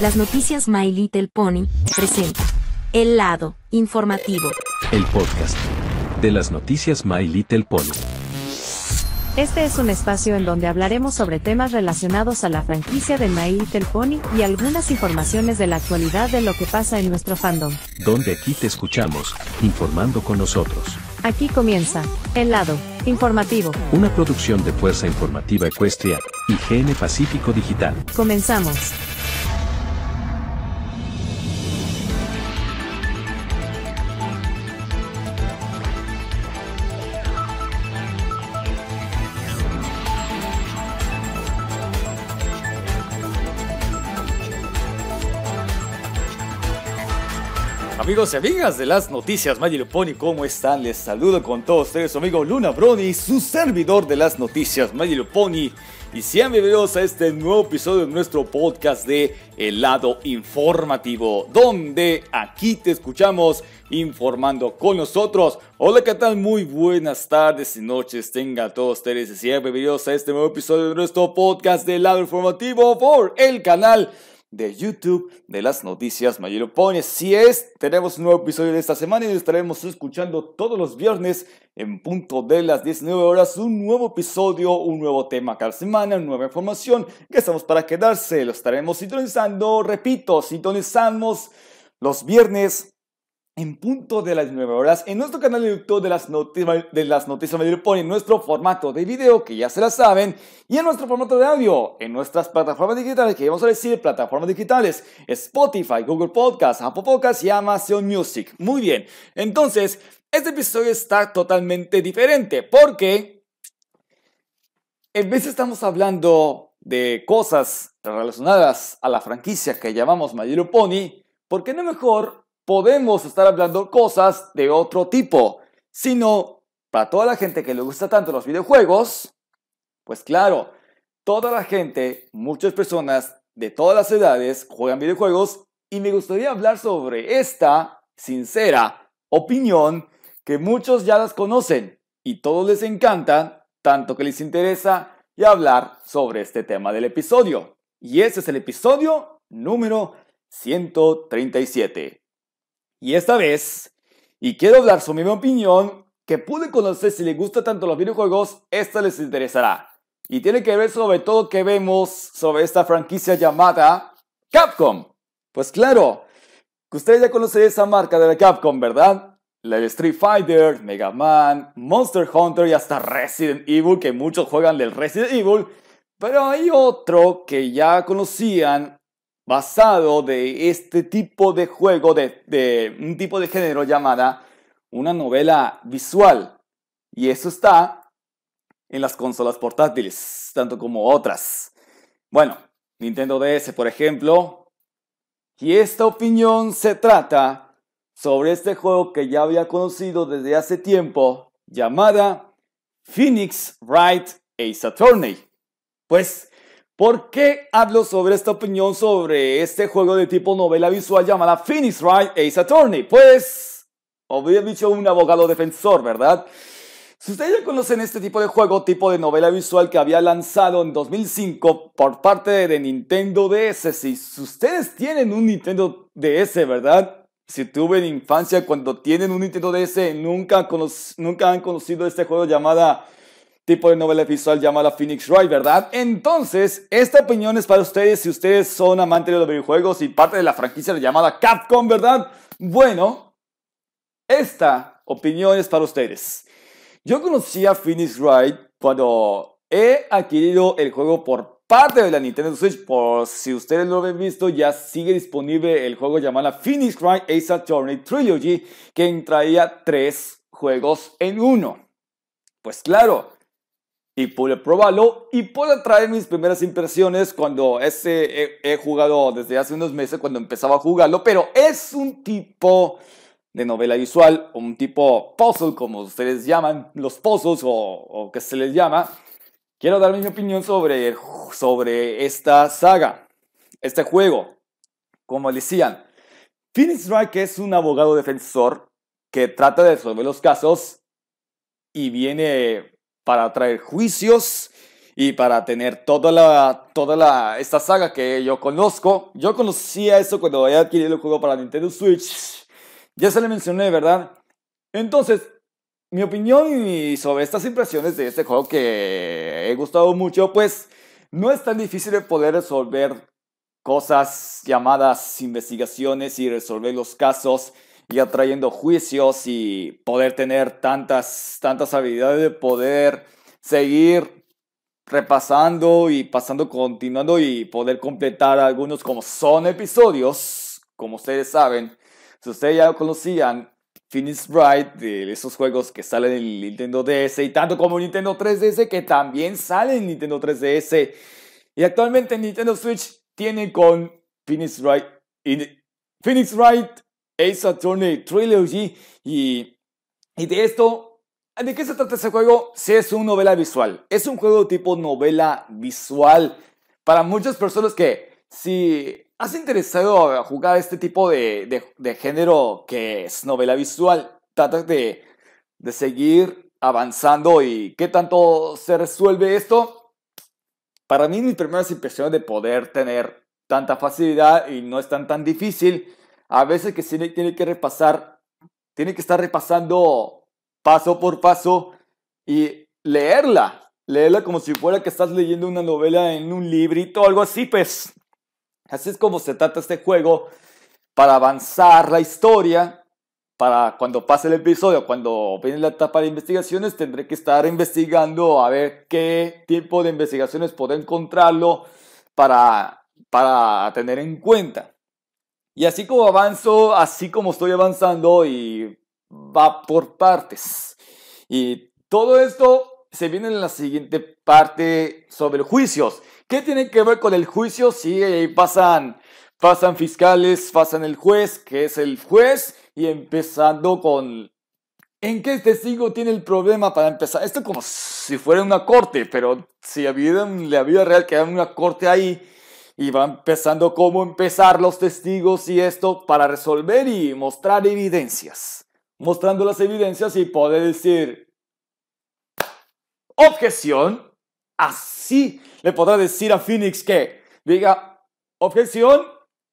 Las noticias My Little Pony presenta El lado informativo. El podcast de las noticias My Little Pony. Este es un espacio en donde hablaremos sobre temas relacionados a la franquicia de My Little Pony y algunas informaciones de la actualidad de lo que pasa en nuestro fandom. Donde aquí te escuchamos, informando con nosotros. Aquí comienza El lado informativo. Una producción de Fuerza Informativa Ecuestria y GN Pacífico Digital. Comenzamos. amigos y amigas de las noticias Magic Pony, ¿cómo están? Les saludo con todos ustedes su amigo Luna Brony, su servidor de las noticias Magic Pony. Y sean bienvenidos a este nuevo episodio de nuestro podcast de El lado informativo, donde aquí te escuchamos informando con nosotros. Hola, ¿qué tal? Muy buenas tardes y noches tengan todos ustedes y sean bienvenidos a este nuevo episodio de nuestro podcast de El lado informativo por el canal de YouTube de las noticias Pone. Si es, tenemos un nuevo episodio de esta semana y estaremos escuchando todos los viernes en punto de las 19 horas un nuevo episodio, un nuevo tema cada semana, nueva información que estamos para quedarse. Lo estaremos sintonizando, repito, sintonizamos los viernes en punto de las 9 horas en nuestro canal de YouTube de las noticias de las noticias en nuestro formato de video que ya se la saben y en nuestro formato de audio en nuestras plataformas digitales que vamos a decir plataformas digitales Spotify, Google Podcast, Apple Podcast y Amazon Music. Muy bien. Entonces, este episodio está totalmente diferente porque en vez estamos hablando de cosas relacionadas a la franquicia que llamamos My Pony, ¿por qué no mejor podemos estar hablando cosas de otro tipo, sino para toda la gente que le gusta tanto los videojuegos, pues claro, toda la gente, muchas personas de todas las edades juegan videojuegos y me gustaría hablar sobre esta sincera opinión que muchos ya las conocen y todos les encanta, tanto que les interesa y hablar sobre este tema del episodio. Y ese es el episodio número 137. Y esta vez, y quiero dar su misma opinión, que pude conocer si le gusta tanto los videojuegos, esta les interesará. Y tiene que ver sobre todo que vemos sobre esta franquicia llamada Capcom. Pues claro, que ustedes ya conocen esa marca de la Capcom, ¿verdad? La de Street Fighter, Mega Man, Monster Hunter y hasta Resident Evil, que muchos juegan del Resident Evil. Pero hay otro que ya conocían basado de este tipo de juego, de, un tipo de género llamada una novela visual. Y eso está en las consolas portátiles, tanto como otras. Bueno, Nintendo DS, por ejemplo. Y esta opinión se trata sobre este juego que ya había conocido desde hace tiempo, llamada Phoenix Wright Ace Attorney. Pues ¿Por qué hablo sobre esta opinión sobre este juego de tipo novela visual llamada Finish Wright Ace Attorney? Pues, habría dicho un abogado defensor, ¿verdad? Si ustedes ya conocen este tipo de juego, tipo de novela visual que había lanzado en 2005 por parte de Nintendo DS, si ustedes tienen un Nintendo DS, ¿verdad? Si tuve en infancia cuando tienen un Nintendo DS, nunca, nunca han conocido este juego llamada tipo de novela visual llamada Phoenix Wright, ¿verdad? Entonces, esta opinión es para ustedes si ustedes son amantes de los videojuegos y parte de la franquicia llamada Capcom, ¿verdad? Bueno, esta opinión es para ustedes. Yo conocí a Phoenix Wright cuando he adquirido el juego por parte de la Nintendo Switch, por si ustedes lo han visto, ya sigue disponible el juego llamado Phoenix Wright Ace Attorney Trilogy, que traía tres juegos en uno. Pues claro, y pude probarlo y pude traer mis primeras impresiones cuando ese he, jugado desde hace unos meses cuando empezaba a jugarlo, pero es un tipo de novela visual, un tipo puzzle como ustedes llaman, los puzzles o, que se les llama. Quiero dar mi opinión sobre, sobre esta saga, este juego. Como decían, Phoenix Wright es un abogado defensor que trata de resolver los casos y viene para traer juicios y para tener toda la toda esta saga que yo conozco. Yo conocía eso cuando había adquirido el juego para Nintendo Switch. Ya se le mencioné, ¿verdad? Entonces, mi opinión sobre estas impresiones de este juego que he gustado mucho, pues no es tan difícil de poder resolver cosas llamadas investigaciones y resolver los casos y atrayendo juicios y poder tener tantas, tantas habilidades de poder seguir repasando y pasando, continuando y poder completar algunos como son episodios, como ustedes saben. Si ustedes ya conocían Phoenix Wright de esos juegos que salen en Nintendo DS y tanto como Nintendo 3DS que también salen en Nintendo 3DS. Y actualmente Nintendo Switch tiene con Phoenix Wright, Phoenix Wright Ace Attorney Trilogy. Y, y de esto, ¿de qué se trata ese juego? Si es una novela visual. Es un juego tipo novela visual. Para muchas personas que si has interesado a jugar este tipo de, de, género que es novela visual, tratas de, de seguir avanzando y qué tanto se resuelve esto. Para mí mis primeras impresiones de poder tener tanta facilidad y no es tan tan difícil a veces que tiene que repasar, tiene que estar repasando paso por paso y leerla, leerla como si fuera que estás leyendo una novela en un librito o algo así, pues. Así es como se trata este juego para avanzar la historia, para cuando pase el episodio, cuando viene la etapa de investigaciones, tendré que estar investigando a ver qué tipo de investigaciones puedo encontrarlo para, para tener en cuenta. Y así como avanzo, así como estoy avanzando y va por partes. Y todo esto se viene en la siguiente parte sobre juicios. ¿Qué tiene que ver con el juicio? Sí, pasan, pasan fiscales, pasan el juez, que es el juez, y empezando con... ¿En qué testigo tiene el problema para empezar? Esto como si fuera una corte, pero si había la vida real que hay una corte ahí, y va empezando cómo empezar los testigos y esto para resolver y mostrar evidencias. Mostrando las evidencias y poder decir, objeción, así le podrá decir a Phoenix que diga, objeción,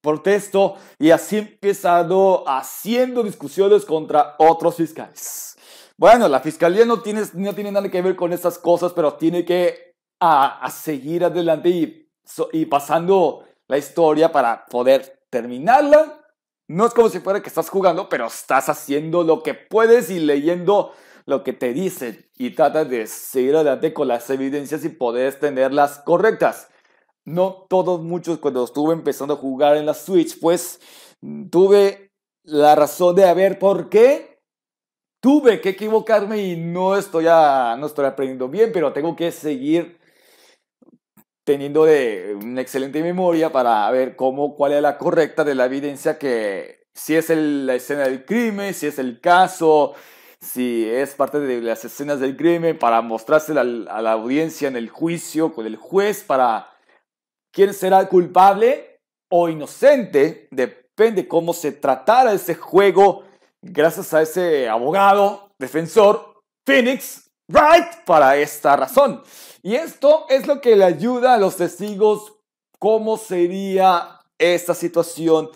protesto y así empezando haciendo discusiones contra otros fiscales. Bueno, la fiscalía no tiene, no tiene nada que ver con estas cosas, pero tiene que ah, a seguir adelante y y pasando la historia para poder terminarla. No es como si fuera que estás jugando, pero estás haciendo lo que puedes y leyendo lo que te dicen y tratas de seguir adelante con las evidencias y poder tenerlas correctas. No todos muchos cuando estuve empezando a jugar en la Switch, pues mm, tuve la razón de haber por qué tuve que equivocarme y no estoy, no estoy aprendiendo bien, pero tengo que seguir teniendo de una excelente memoria para ver cómo, cuál es la correcta de la evidencia que si es la escena del crimen, si es el caso, si es parte de las escenas del crimen, para mostrársela a la audiencia en el juicio con el juez, para quién será culpable o inocente, depende cómo se tratara ese juego gracias a ese abogado, defensor, Phoenix, Right para esta razón. Y esto es lo que le ayuda a los testigos cómo sería esta situación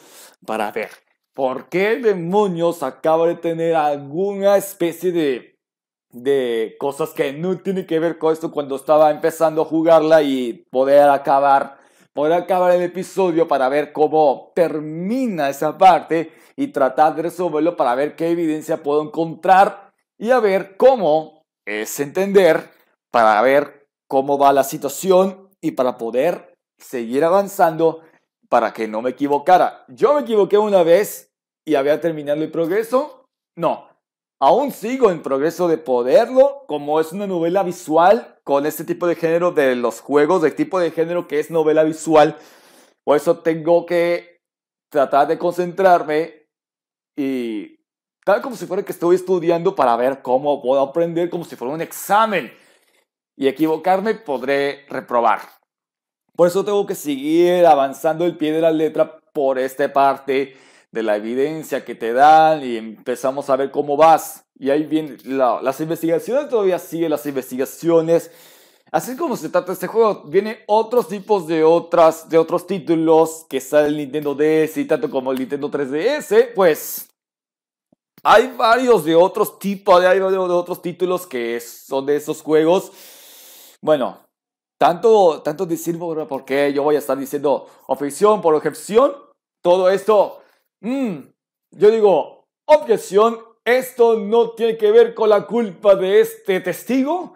para ver por qué demonios acaba de tener alguna especie de, de cosas que no tiene que ver con esto cuando estaba empezando a jugarla y poder acabar poder acabar el episodio para ver cómo termina esa parte y tratar de resolverlo para ver qué evidencia puedo encontrar y a ver cómo es entender para ver cómo va la situación y para poder seguir avanzando para que no me equivocara. Yo me equivoqué una vez y había terminado el progreso. No, aún sigo en progreso de poderlo, como es una novela visual con este tipo de género de los juegos, de tipo de género que es novela visual. Por eso tengo que tratar de concentrarme y Tal como si fuera que estoy estudiando para ver cómo puedo aprender, como si fuera un examen. Y equivocarme podré reprobar. Por eso tengo que seguir avanzando el pie de la letra por esta parte de la evidencia que te dan y empezamos a ver cómo vas. Y ahí vienen las investigaciones, todavía siguen las investigaciones. Así como se trata este juego, vienen otros tipos de, otras, de otros títulos que sale el Nintendo DS y tanto como el Nintendo 3DS, pues hay varios de otros tipos, hay de otros títulos que son de esos juegos. Bueno, tanto, tanto decir porque yo voy a estar diciendo objeción por objeción, todo esto. Mm, yo digo, objeción, esto no tiene que ver con la culpa de este testigo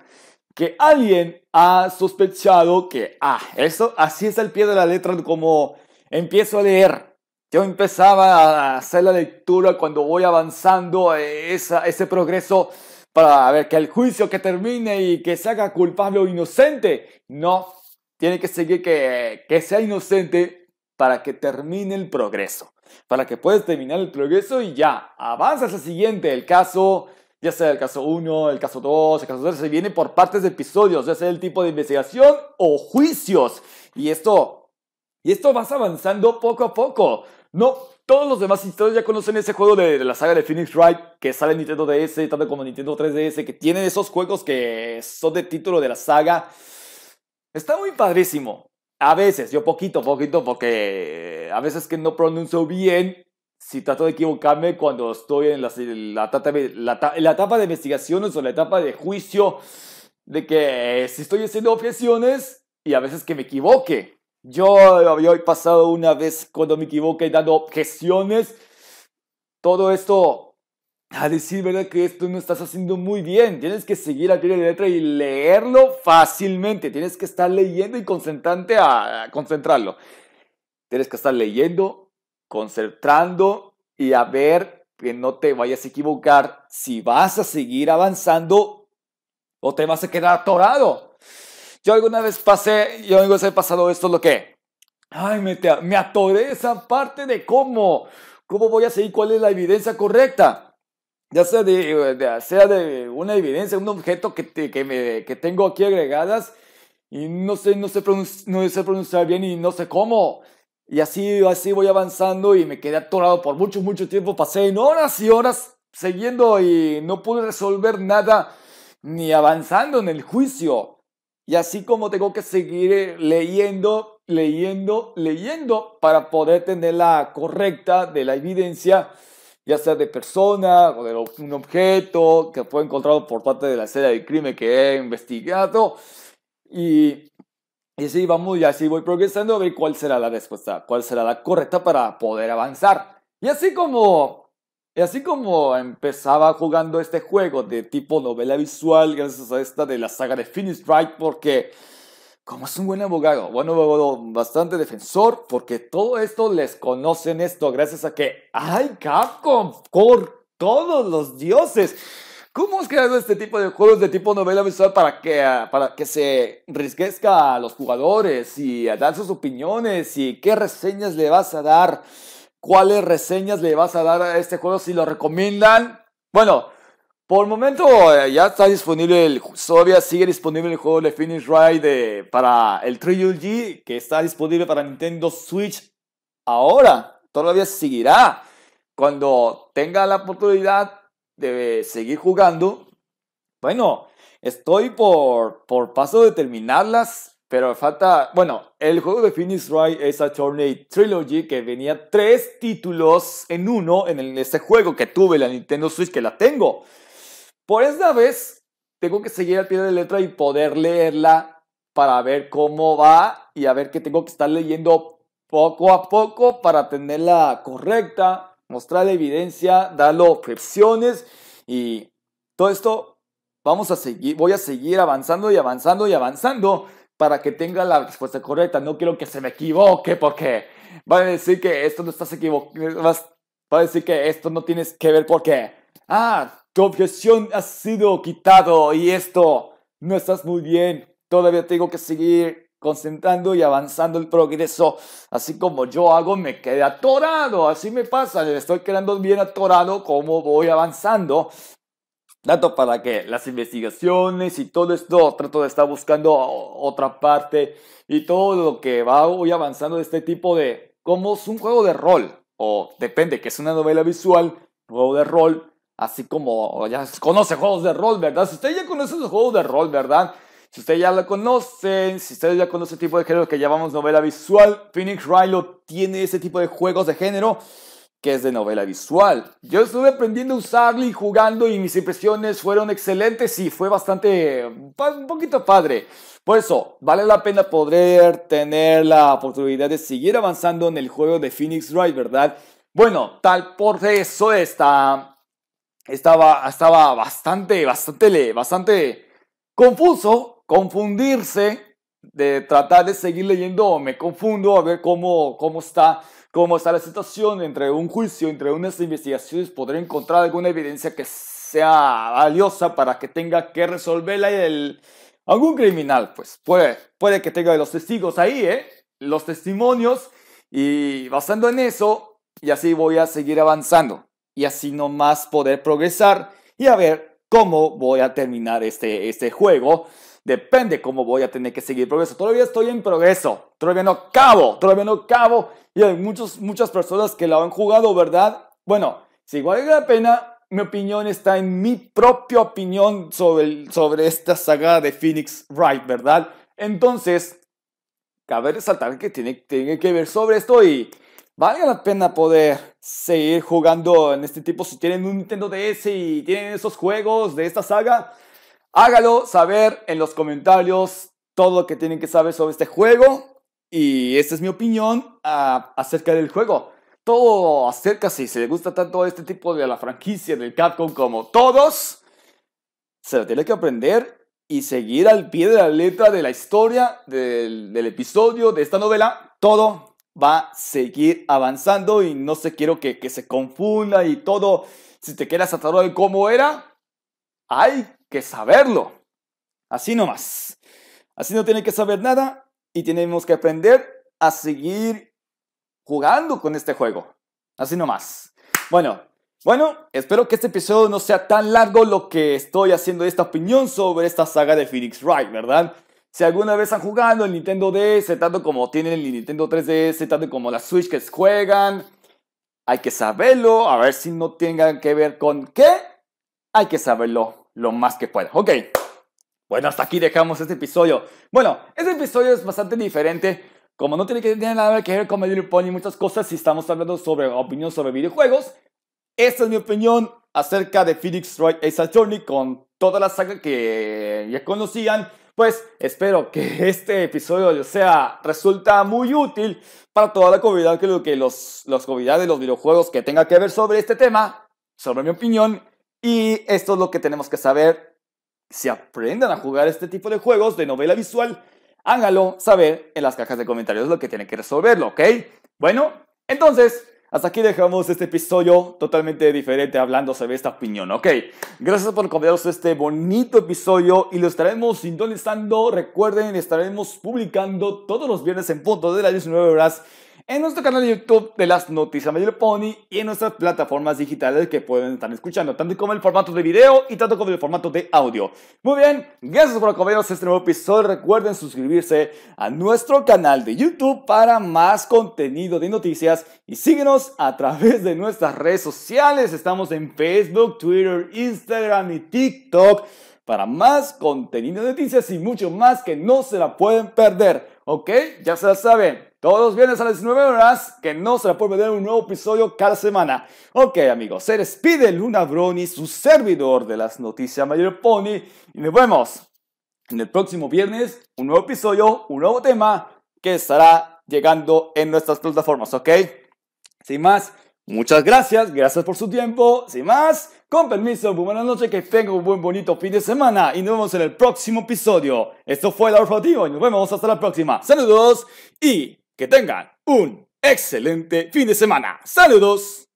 que alguien ha sospechado que, ah, eso así es el pie de la letra como empiezo a leer. Yo empezaba a hacer la lectura cuando voy avanzando eh, esa, ese progreso para ver que el juicio que termine y que se haga culpable o inocente. No, tiene que seguir que, que sea inocente para que termine el progreso. Para que puedas terminar el progreso y ya, avanzas al siguiente, el caso ya sea el caso 1, el caso 2, el caso 3, se viene por partes de episodios, ya sea el tipo de investigación o juicios. Y esto y esto vas avanzando poco a poco. No, todos los demás, historias ya conocen ese juego de, la saga de Phoenix Wright, que sale en Nintendo DS, tanto como Nintendo 3DS, que tienen esos juegos que son de título de la saga. Está muy padrísimo. A veces, yo poquito, poquito, porque a veces que no pronuncio bien, si trato de equivocarme cuando estoy en la, etapa de investigaciones o la etapa de juicio, de que si estoy haciendo objeciones y a veces que me equivoque. Yo había pasado una vez cuando me equivoqué dando objeciones. Todo esto a decir, ¿verdad? Que esto no estás haciendo muy bien. Tienes que seguir a de letra y leerlo fácilmente. Tienes que estar leyendo y concentrante a concentrarlo. Tienes que estar leyendo, concentrando y a ver que no te vayas a equivocar. Si vas a seguir avanzando o te vas a quedar atorado. Yo alguna vez pasé, yo alguna vez he pasado esto, lo que, ay, me, me atoré esa parte de cómo, cómo voy a seguir, cuál es la evidencia correcta ya sea de, sea de una evidencia, un objeto que, que, me, que tengo aquí agregadas y no sé, no sé, pronunciar, no bien y no sé cómo. Y así, así voy avanzando y me quedé atorado por mucho, mucho tiempo. Pasé en horas y horas siguiendo y no pude resolver nada ni avanzando en el juicio. Y así como tengo que seguir eh, leyendo, leyendo, leyendo para poder tener la correcta de la evidencia, ya sea de persona o de un objeto que fue encontrado por parte de la escena del crimen que he investigado. Y, y así vamos, y así voy progresando a ver cuál será la respuesta, cuál será la correcta para poder avanzar. Y así como y así como empezaba jugando este juego de tipo novela visual, gracias a esta de la saga de Phoenix Wright, porque como es un buen abogado, bueno, abogado, bastante defensor, porque todo esto les conocen esto gracias a que, ay, Capcom, por todos los dioses. ¿Cómo has creado este tipo de juegos de tipo novela visual para que, para que se enriquezca a los jugadores y a dar sus opiniones y qué reseñas le vas a dar? cuáles reseñas le vas a dar a este juego, si lo recomiendan. Bueno, por el momento eh, ya está disponible todavía sigue disponible el juego de Finish Ride para el Trilogy que está disponible para Nintendo Switch ahora. Todavía seguirá. Cuando tenga la oportunidad de seguir jugando, bueno, estoy por, por paso de terminarlas pero falta, bueno, el juego de Phoenix Wright es Attorney Trilogy que venía tres títulos en uno en este juego que tuve la Nintendo Switch que la tengo. Por esta vez tengo que seguir al pie de letra y poder leerla para ver cómo va y a ver qué tengo que estar leyendo poco a poco para tenerla correcta, mostrar la evidencia, darle opciones y todo esto vamos a seguir, voy a seguir avanzando y avanzando y avanzando para que tenga la respuesta correcta. No quiero que se me equivoque porque va a decir que esto no estás equivocado. Va a decir que esto no tienes que ver porque, ah, tu objeción ha sido quitado y esto no estás muy bien. Todavía tengo que seguir concentrando y avanzando el progreso. Así como yo hago, me quedé atorado. Así me pasa. Estoy quedando bien atorado como voy avanzando. Dato para que las investigaciones y todo esto, trato de estar buscando otra parte y todo lo que va hoy avanzando de este tipo de, como es un juego de rol, o depende, que es una novela visual, juego de rol, así como ya conoce juegos de rol, ¿verdad? Si usted ya conoce los juegos de rol, ¿verdad? Si ustedes ya lo conocen, si ustedes ya conocen el tipo de género que llamamos novela visual, Phoenix Wright tiene ese tipo de juegos de género que es de novela visual. Yo estuve aprendiendo a usarlo y jugando y mis impresiones fueron excelentes y fue bastante, pues, un poquito padre. Por eso, vale la pena poder tener la oportunidad de seguir avanzando en el juego de Phoenix Wright, ¿verdad? Bueno, tal por eso está, estaba, estaba bastante, bastante, bastante confuso, confundirse de tratar de seguir leyendo me confundo a ver cómo, cómo, está, cómo está la situación entre un juicio, entre unas investigaciones, podré encontrar alguna evidencia que sea valiosa para que tenga que resolverla el, algún criminal, pues puede, puede que tenga los testigos ahí, ¿eh? los testimonios, y basando en eso, y así voy a seguir avanzando, y así nomás poder progresar y a ver cómo voy a terminar este, este juego Depende cómo voy a tener que seguir progreso. Todavía estoy en progreso. Todavía no acabo. Todavía no acabo. Y hay muchos, muchas personas que la han jugado, ¿verdad? Bueno, si vale la pena, mi opinión está en mi propia opinión sobre, el, sobre esta saga de Phoenix Wright, ¿verdad? Entonces, cabe resaltar que tiene, tiene que ver sobre esto y vale la pena poder seguir jugando en este tipo. Si tienen un Nintendo DS y tienen esos juegos de esta saga, Hágalo saber en los comentarios todo lo que tienen que saber sobre este juego. Y esta es mi opinión ah, acerca del juego. Todo acerca, si se le gusta tanto este tipo de la franquicia del Capcom como todos, se lo tiene que aprender y seguir al pie de la letra de la historia, del, episodio, de esta novela. Todo va a seguir avanzando y no se quiero que, se confunda y todo. Si te quedas atado de cómo era, hay que saberlo. Así nomás. Así no tiene que saber nada y tenemos que aprender a seguir jugando con este juego. Así nomás. Bueno, bueno, espero que este episodio no sea tan largo lo que estoy haciendo de esta opinión sobre esta saga de Phoenix Wright, ¿verdad? Si alguna vez han jugado el Nintendo DS, tanto como tienen el Nintendo 3DS, tanto como la Switch que juegan, hay que saberlo, a ver si no tengan que ver con qué, hay que saberlo lo más que pueda. Ok, bueno, hasta aquí dejamos este episodio. Bueno, este episodio es bastante diferente. Como no tiene, que, nada que ver con Medellín Pony y muchas cosas, si estamos hablando sobre opinión sobre videojuegos, esta es mi opinión acerca de Phoenix Wright Ace Attorney con toda la saga que ya conocían. Pues espero que este episodio sea resulta muy útil para toda la comunidad que, lo, que los, los comunidades de los videojuegos que tenga que ver sobre este tema, sobre mi opinión y esto es lo que tenemos que saber. Si aprendan a jugar este tipo de juegos de novela visual, háganlo saber en las cajas de comentarios lo que tienen que resolverlo, ¿ok? Bueno, entonces, hasta aquí dejamos este episodio totalmente diferente hablando sobre esta opinión, ¿ok? Gracias por acompañarnos este bonito episodio y lo estaremos sintonizando. Recuerden, estaremos publicando todos los viernes en punto de las 19 horas en nuestro canal de YouTube de las Noticias Medio Pony y en nuestras plataformas digitales que pueden estar escuchando, tanto como el formato de video y tanto como el formato de audio. Muy bien, gracias por acompañarnos en este nuevo episodio. Recuerden suscribirse a nuestro canal de YouTube para más contenido de noticias y síguenos a través de nuestras redes sociales. Estamos en Facebook, Twitter, Instagram y TikTok para más contenido de noticias y mucho más que no se la pueden perder. ¿Ok? Ya se la saben. Todos los viernes a las 19 horas, que no se la puede ver un nuevo episodio cada semana. Ok, amigos, se despide Luna Broni, su servidor de las noticias Mayor Pony. Y nos vemos en el próximo viernes, un nuevo episodio, un nuevo tema que estará llegando en nuestras plataformas, ¿ok? Sin más, Muchas gracias, gracias por su tiempo. Sin más, con permiso, buenas noches, que tengan un buen bonito fin de semana y nos vemos en el próximo episodio. Esto fue el Orfativo y nos vemos hasta la próxima. Saludos y que tengan un excelente fin de semana. Saludos.